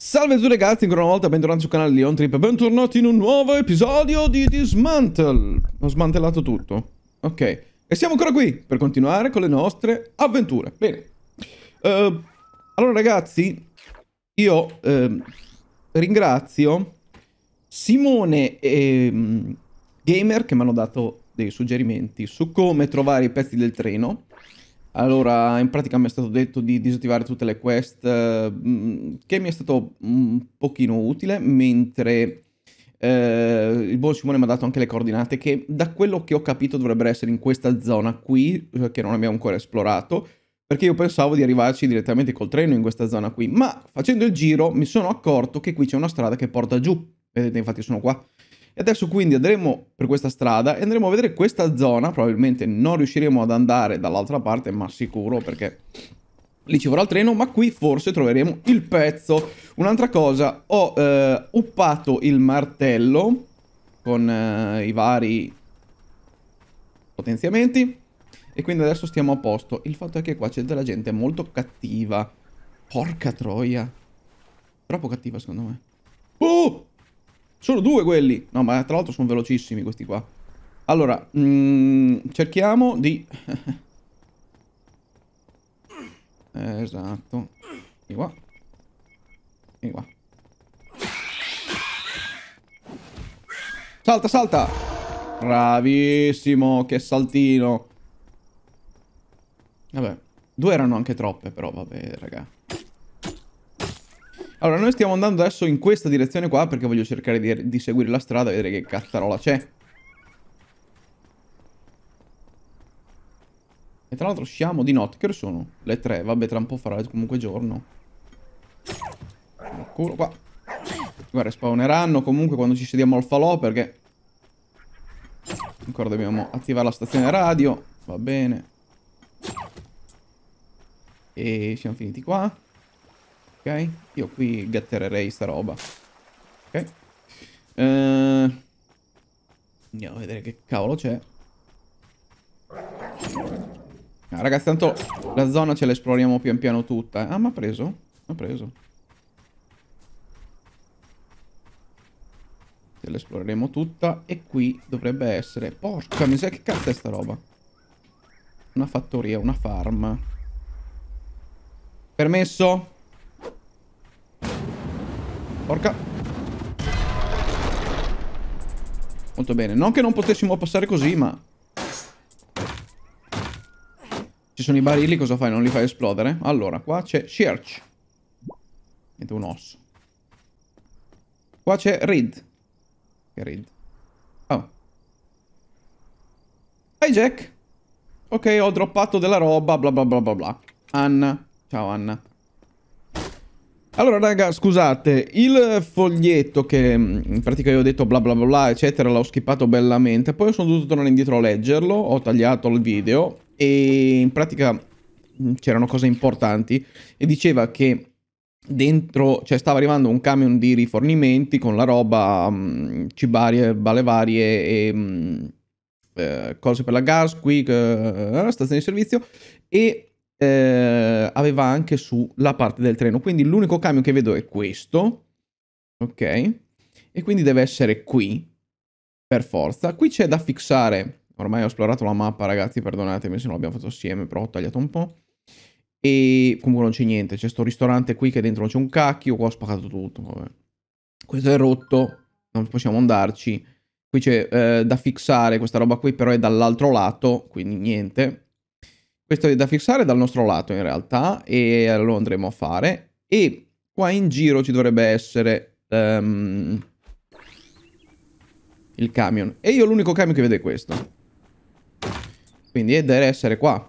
Salve a tutti ragazzi, ancora una volta bentornati sul canale Leon Trip bentornati in un nuovo episodio di Dismantle. Ho smantellato tutto. Ok. E siamo ancora qui per continuare con le nostre avventure. Bene. Uh, allora ragazzi, io uh, ringrazio Simone e um, Gamer che mi hanno dato dei suggerimenti su come trovare i pezzi del treno. Allora, in pratica mi è stato detto di disattivare tutte le quest, eh, che mi è stato un pochino utile, mentre eh, il buon Simone mi ha dato anche le coordinate che da quello che ho capito dovrebbero essere in questa zona qui, eh, che non abbiamo ancora esplorato, perché io pensavo di arrivarci direttamente col treno in questa zona qui, ma facendo il giro mi sono accorto che qui c'è una strada che porta giù, vedete infatti sono qua, e adesso quindi andremo per questa strada e andremo a vedere questa zona, probabilmente non riusciremo ad andare dall'altra parte, ma sicuro perché lì ci vorrà il treno, ma qui forse troveremo il pezzo. Un'altra cosa, ho eh, uppato il martello con eh, i vari potenziamenti e quindi adesso stiamo a posto. Il fatto è che qua c'è della gente molto cattiva. Porca troia. Troppo cattiva secondo me. Oh! Sono due quelli. No, ma tra l'altro sono velocissimi questi qua. Allora, mh, mm, cerchiamo di... esatto. E qua. E qua. Salta, salta! Bravissimo, che saltino. Vabbè, due erano anche troppe però, vabbè, raga. Allora, noi stiamo andando adesso in questa direzione qua perché voglio cercare di, di seguire la strada e vedere che cazzarola c'è. E tra l'altro siamo di notte, che ore sono? Le tre, vabbè tra un po' farà comunque giorno. Culo qua. Guarda, spawneranno comunque quando ci sediamo al falò perché... Ancora dobbiamo attivare la stazione radio, va bene. E siamo finiti qua. Ok? Io qui gattererei sta roba. Ok? Uh, andiamo a vedere che cavolo c'è. Ah, ragazzi, tanto la zona ce la esploriamo pian piano tutta. Ah, ma ha preso? ha preso. Ce l'esploreremo tutta. E qui dovrebbe essere... Porca miseria, che cazzo è sta roba? Una fattoria, una farm. Permesso? Porca. Molto bene. Non che non potessimo passare così, ma... Ci sono i barili, cosa fai? Non li fai esplodere? Allora, qua c'è Search. Niente, un osso. Qua c'è Reed. Che Reed? Oh. Hi Jack. Ok, ho droppato della roba, bla bla bla bla bla. Anna. Ciao Anna. Allora raga, scusate, il foglietto che mm, in pratica io ho detto bla bla bla, eccetera, l'ho skippato bellamente, poi sono dovuto tornare indietro a leggerlo, ho tagliato il video e in pratica mm, c'erano cose importanti e diceva che dentro, cioè stava arrivando un camion di rifornimenti con la roba, mm, cibarie, bale varie e eh, cose per la gas, qui, eh, eh stazione di servizio e eh, aveva anche sulla parte del treno. Quindi l'unico camion che vedo è questo, ok? E quindi deve essere qui, per forza. Qui c'è da fissare, ormai ho esplorato la mappa ragazzi, perdonatemi se non l'abbiamo fatto assieme, però ho tagliato un po'. E comunque non c'è niente, c'è sto ristorante qui che dentro non c'è un cacchio, qua ho spaccato tutto, vabbè. Questo è rotto, non possiamo andarci. Qui c'è eh, da fissare questa roba qui, però è dall'altro lato, quindi niente. Questo è da fissare dal nostro lato in realtà e lo andremo a fare. E qua in giro ci dovrebbe essere um, il camion. E io l'unico camion che vedo è questo. Quindi deve essere qua.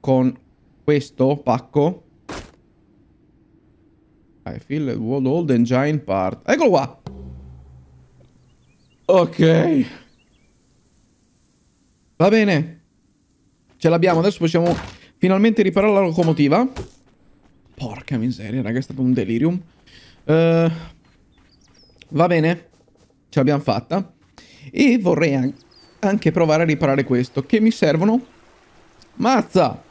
Con questo pacco. I feel the world old engine part. Eccolo qua! Ok. Va bene. Ce l'abbiamo, adesso possiamo finalmente riparare la locomotiva. Porca miseria, raga, è stato un delirium. Uh, va bene, ce l'abbiamo fatta. E vorrei anche provare a riparare questo, che mi servono... Mazza!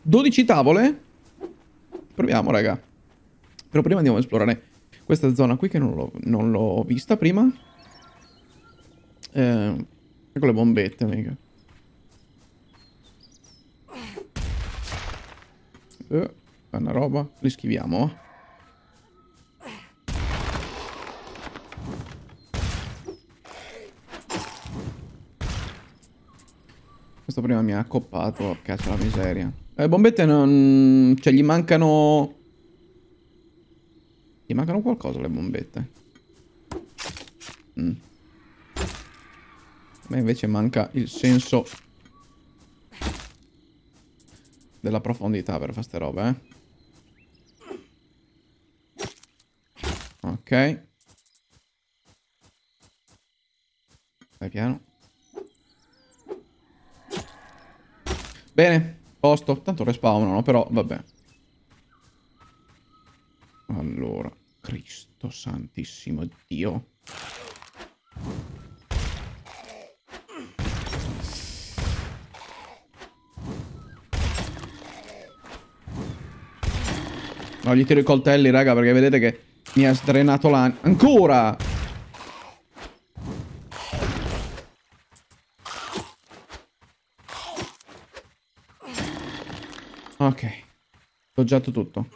12 tavole? Proviamo, raga. Però prima andiamo a esplorare questa zona qui che non l'ho vista prima. Eh, con ecco le bombette, mica. Eh, una roba. Li schiviamo, eh. Questo prima mi ha accoppato, cazzo la miseria. Le eh, bombette non... Cioè, gli mancano... Gli mancano qualcosa le bombette. Mm. A me invece manca il senso della profondità per fare ste robe, eh. Ok. Vai piano. Bene, posto. Tanto respawnano, però vabbè. Allora, Cristo santissimo Dio. No, gli tiro i coltelli, raga, perché vedete che mi ha drenato l'anima. Ancora! Ok. Doggiato tutto.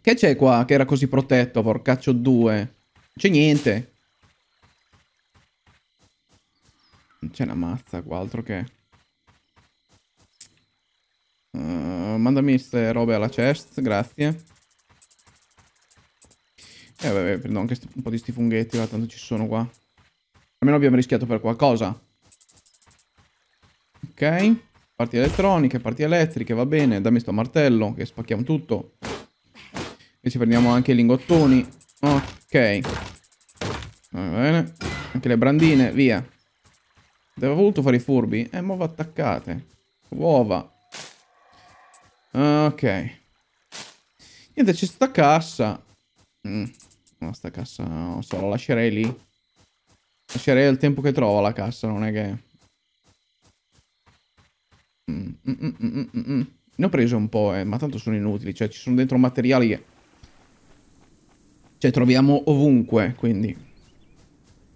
Che c'è qua che era così protetto, porcaccio 2? Non c'è niente. Non c'è una mazza qua, altro che... mandami queste robe alla chest, grazie. E eh, vabbè, prendo anche un po' di sti funghetti, là, tanto ci sono qua. Almeno abbiamo rischiato per qualcosa. Ok. Parti elettroniche, parti elettriche, va bene. Dammi sto martello, che spacchiamo tutto. E ci prendiamo anche i lingottoni. Ok. Va bene. Anche le brandine, via. Avevo voluto fare i furbi? Eh, ma va attaccate. Uova. Ah, ok. Niente, c'è sta cassa. Mm. No, sta cassa non so, la lascerei lì. Lascerei il tempo che trova la cassa, non è che... Mm mm, mm, mm, mm, ne ho preso un po', eh, ma tanto sono inutili. Cioè, ci sono dentro materiali che... Cioè, troviamo ovunque, quindi...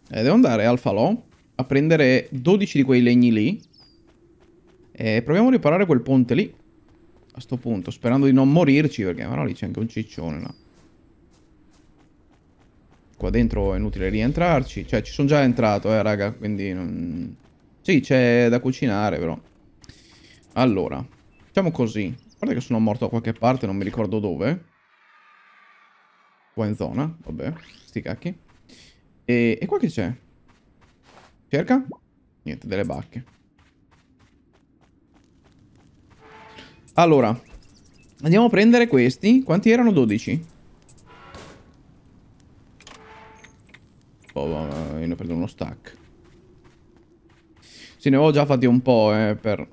Eh, devo andare al falò a prendere 12 di quei legni lì. E proviamo a riparare quel ponte lì. A sto punto, sperando di non morirci, perché però lì c'è anche un ciccione, là. Qua dentro è inutile rientrarci. Cioè, ci sono già entrato, eh, raga, quindi... Non... Sì, c'è da cucinare, però. Allora, facciamo così. Guarda che sono morto da qualche parte, non mi ricordo dove. Qua in zona, vabbè, sti cacchi. E, e qua che c'è? Cerca? Niente, delle bacche. Allora, andiamo a prendere questi. Quanti erano? 12. Oh, io ne prendo uno stack. Sì, ne ho già fatti un po', eh, per...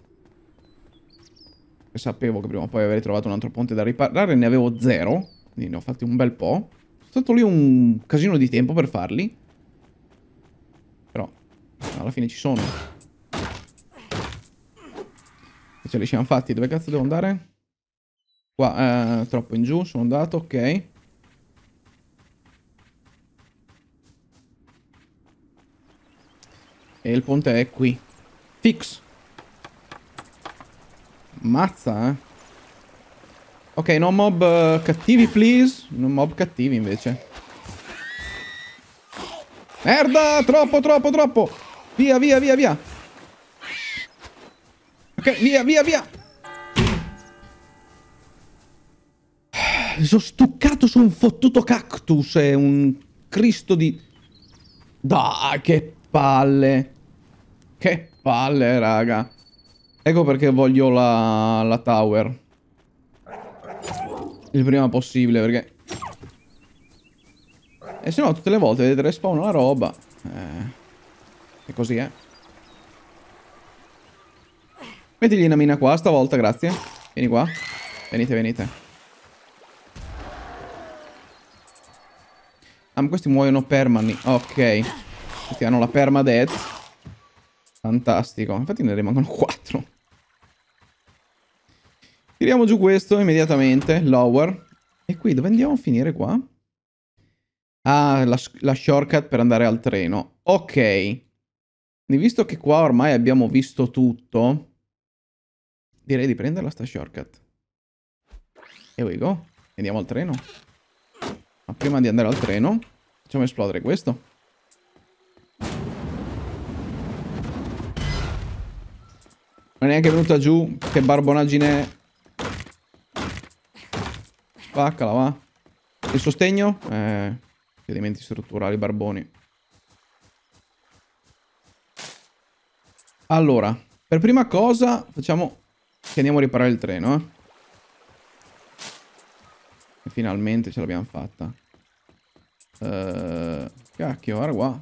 Sapevo che prima o poi avrei trovato un altro ponte da riparare, ne avevo zero, quindi ne ho fatti un bel po'. Sono stato lì un casino di tempo per farli. Però, alla fine ci sono. Ce li siamo fatti. Dove cazzo devo andare? Qua, eh, troppo in giù, sono andato, ok. E il ponte è qui. Fix. Mazza, eh. Ok, non mob uh, cattivi, please. Non mob cattivi, invece. Merda, troppo, troppo, troppo. Via, via, via, via. Ok, via, via, via. Mi Sono stuccato su un fottuto cactus e un Cristo di... Dai, che palle. Che palle, raga. Ecco perché voglio la, la tower. Il prima possibile, perché... E eh, se no, tutte le volte vedete respawn la roba. Eh... E così, eh. Mettigli una mina qua stavolta, grazie. Vieni qua. Venite, venite. Ah, ma questi muoiono permani. Ok. Questi hanno la permadeath. Fantastico. Infatti ne rimangono quattro. Tiriamo giù questo immediatamente. Lower. E qui dove andiamo a finire qua? Ah, la, la shortcut per andare al treno. Ok. Quindi visto che qua ormai abbiamo visto tutto... Direi di prenderla sta shortcut. E we go. Andiamo al treno. Ma prima di andare al treno, facciamo esplodere questo. Non è neanche venuta giù. Che barbonaggine è. Spaccala, va. Il sostegno? Eh, elementi strutturali, barboni. Allora, per prima cosa facciamo che andiamo a riparare il treno, eh. E finalmente ce l'abbiamo fatta. Uh, cacchio, guarda qua.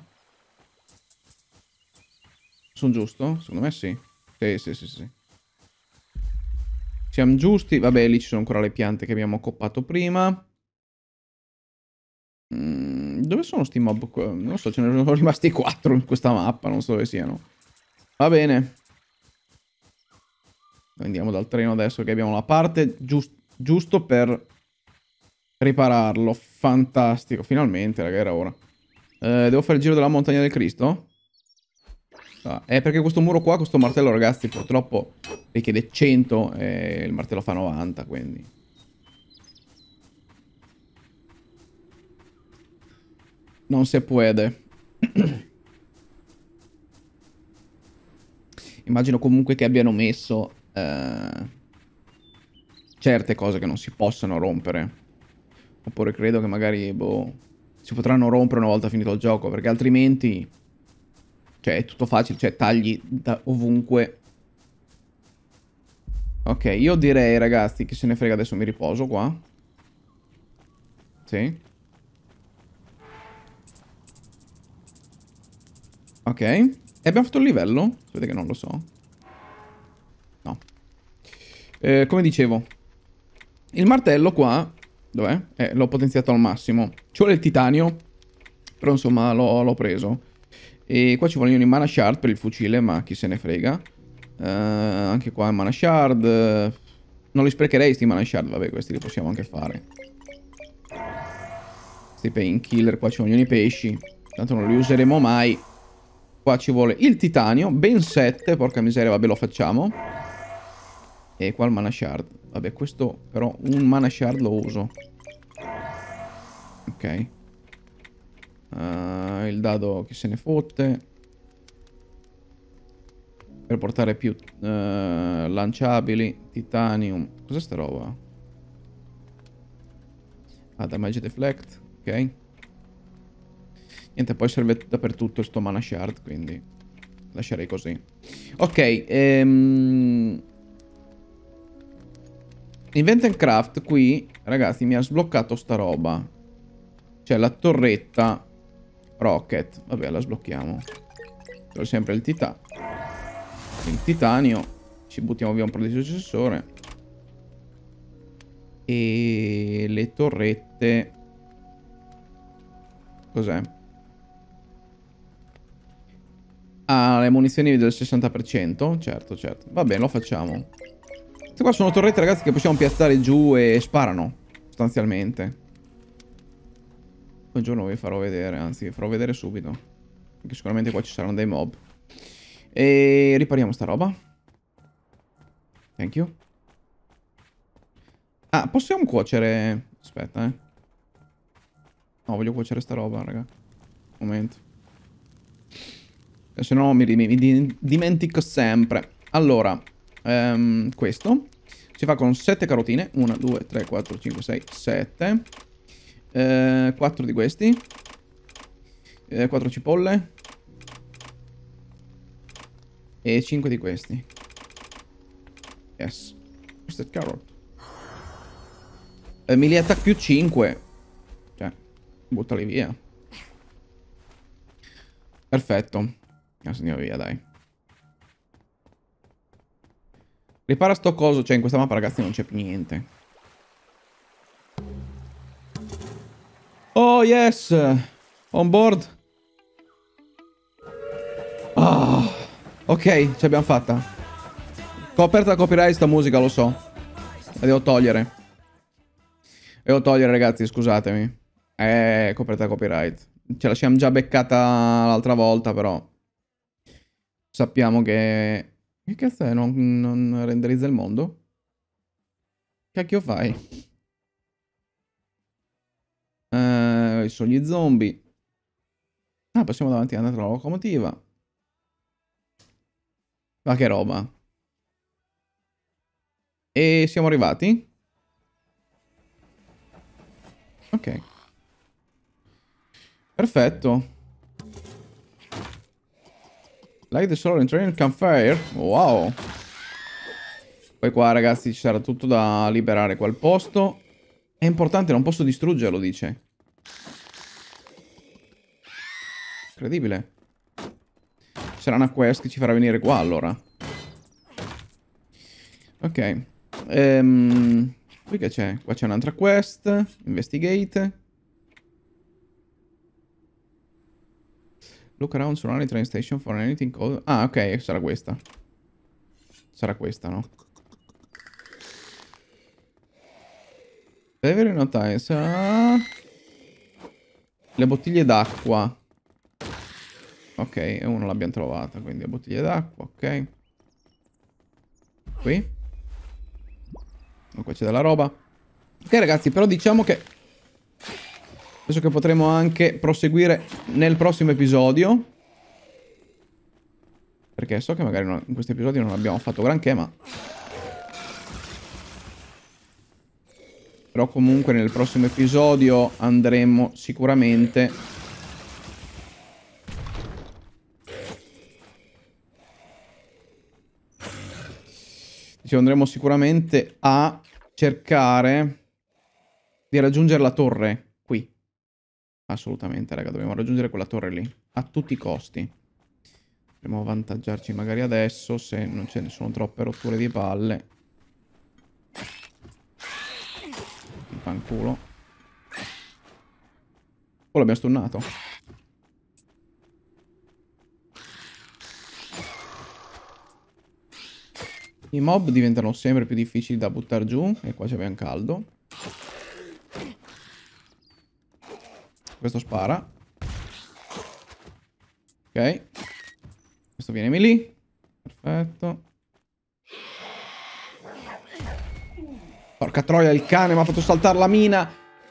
Sono giusto? Secondo me sì. Sì, sì, sì, sì. Siamo giusti. Vabbè, lì ci sono ancora le piante che abbiamo coppato prima. Mm, dove sono sti mob? Non so, ce ne sono rimasti quattro in questa mappa, non so dove siano. Va bene. Andiamo dal treno adesso che abbiamo la parte giust giusto per ripararlo. Fantastico, finalmente, raga, era ora. Eh, devo fare il giro della montagna del Cristo? Ah, è perché questo muro qua, questo martello, ragazzi, purtroppo richiede 100 e il martello fa 90, quindi... Non si puede. Immagino comunque che abbiano messo eh, certe cose che non si possono rompere. Oppure credo che magari, boh, si potranno rompere una volta finito il gioco, perché altrimenti... Cioè, è tutto facile, cioè tagli da ovunque. Ok, io direi, ragazzi, che se ne frega adesso mi riposo qua. Sì. Ok. E abbiamo fatto il livello? Vedete che non lo so. Eh, come dicevo, il martello qua, dov'è? Eh, l'ho potenziato al massimo. Ci vuole il titanio, però insomma l'ho preso. E qua ci vogliono i mana shard per il fucile, ma chi se ne frega. Eh, anche qua il mana shard. Non li sprecherei sti mana shard, vabbè questi li possiamo anche fare. Sti killer, qua ci vogliono i pesci. Tanto non li useremo mai. Qua ci vuole il titanio, ben 7, porca miseria, vabbè lo facciamo. E qua il mana shard. Vabbè, questo però un mana shard lo uso. Ok. Uh, il dado che se ne fotte. Per portare più uh, lanciabili. Titanium. Cos'è sta roba? Ah, damage deflect. Ok. Niente, poi serve dappertutto sto mana shard, quindi lascerei così. Ok, ehm... Invent and Craft qui, ragazzi, mi ha sbloccato sta roba. Cioè la torretta rocket. Vabbè, la sblocchiamo. C'è sempre il tità. Il titanio. Ci buttiamo via un po' di successore. E le torrette... Cos'è? Ah, le munizioni del 60%? Certo, certo. Va bene, lo facciamo. Queste qua sono torrette, ragazzi, che possiamo piazzare giù e sparano, sostanzialmente. Un giorno vi farò vedere, anzi, vi farò vedere subito. Perché sicuramente qua ci saranno dei mob. E ripariamo sta roba. Thank you. Ah, possiamo cuocere... Aspetta, eh. No, voglio cuocere sta roba, raga. Momento. Se no mi, mi, mi dimentico sempre. Allora, ehm, questo. Si fa con 7 carotine. 1, 2, 3, 4, 5, 6, 7. Eh, 4 di questi. Eh, 4 cipolle. E 5 di questi. Yes. Roasted carrot. Eh, melee attack più 5. Cioè, buttali via. Perfetto. Andiamo via, dai. Ripara sto coso, cioè in questa mappa ragazzi non c'è più niente. Oh yes! On board! Oh, ok, ce l'abbiamo fatta. Coperta da copyright sta musica, lo so. La devo togliere. La devo togliere ragazzi, scusatemi. Eh, coperta da copyright. Ce la siamo già beccata l'altra volta però. Sappiamo che che cazzo è? Non, non renderizza il mondo? Cacchio fai? Uh, sono gli zombie. Ah, passiamo davanti a un'altra locomotiva. Ma che roba. E siamo arrivati? Ok. Perfetto. Like the solar entrain campfire. Wow. Poi qua ragazzi ci sarà tutto da liberare quel posto. È importante, non posso distruggerlo, dice. Incredibile. Sarà una quest che ci farà venire qua allora. Ok. Ehm, qui che c'è? Qua c'è un'altra quest. Investigate. Look around surround train station for anything cold. Ah, ok, sarà questa. Sarà questa, no? Beverly notai. Sarà... Le bottiglie d'acqua. Ok, e uno l'abbiamo trovata, quindi le bottiglie d'acqua, ok. Qui. Oh, qua c'è della roba. Ok ragazzi, però diciamo che Penso che potremo anche proseguire nel prossimo episodio. Perché so che magari in questi episodi non abbiamo fatto granché, ma... Però comunque nel prossimo episodio andremo sicuramente... Dicevo, andremo sicuramente a cercare di raggiungere la torre. Assolutamente, raga, dobbiamo raggiungere quella torre lì. A tutti i costi. Dobbiamo avvantaggiarci magari adesso, se non ce ne sono troppe rotture di palle. Fanculo. Oh, l'abbiamo stunnato. I mob diventano sempre più difficili da buttare giù. E qua c'è un caldo. Questo spara. Ok. Questo viene melee. Perfetto. Porca troia, il cane mi ha fatto saltare la mina.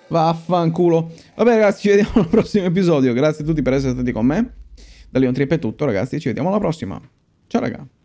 Vaffanculo. Vabbè ragazzi, ci vediamo al prossimo episodio. Grazie a tutti per essere stati con me. Da Leon Trip è tutto ragazzi, ci vediamo alla prossima. Ciao ragazzi.